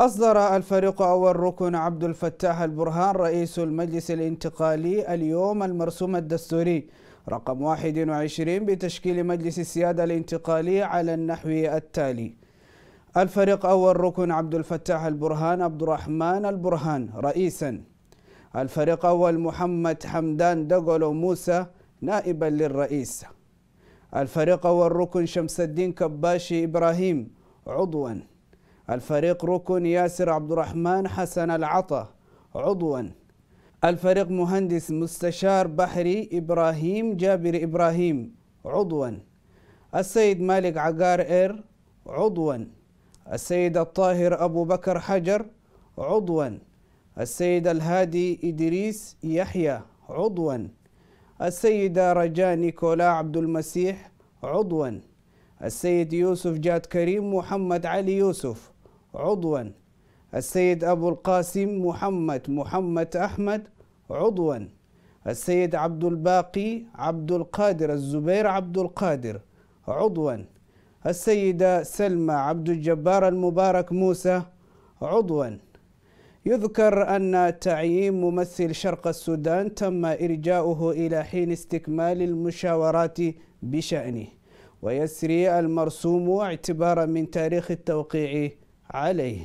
أصدر الفريق أول ركن عبد الفتاح البرهان رئيس المجلس الانتقالي اليوم المرسوم الدستوري رقم 21 بتشكيل مجلس السيادة الانتقالي على النحو التالي الفريق أول ركن عبد الفتاح البرهان عبد الرحمن البرهان رئيسا الفريق أول محمد حمدان دقلو موسى نائبا للرئيس الفريق أول ركن شمس الدين كباشي إبراهيم عضوا الفريق ركن ياسر عبد الرحمن حسن العطا عضوا الفريق مهندس مستشار بحري إبراهيم جابر إبراهيم عضوا السيد مالك عقار إير عضوا السيد الطاهر أبو بكر حجر عضوا السيد الهادي إدريس يحيى عضوا السيدة رجاء نيكولا عبد المسيح عضوا السيد يوسف جاد كريم محمد علي يوسف عضوا السيد أبو القاسم محمد محمد أحمد عضوا السيد عبد الباقي عبد القادر الزبير عبد القادر عضوا السيدة سلمى عبد الجبار المبارك موسى عضوا يذكر أن تعيين ممثل شرق السودان تم إرجاؤه إلى حين استكمال المشاورات بشأنه ويسري المرسوم اعتبارا من تاريخ التوقيع عليه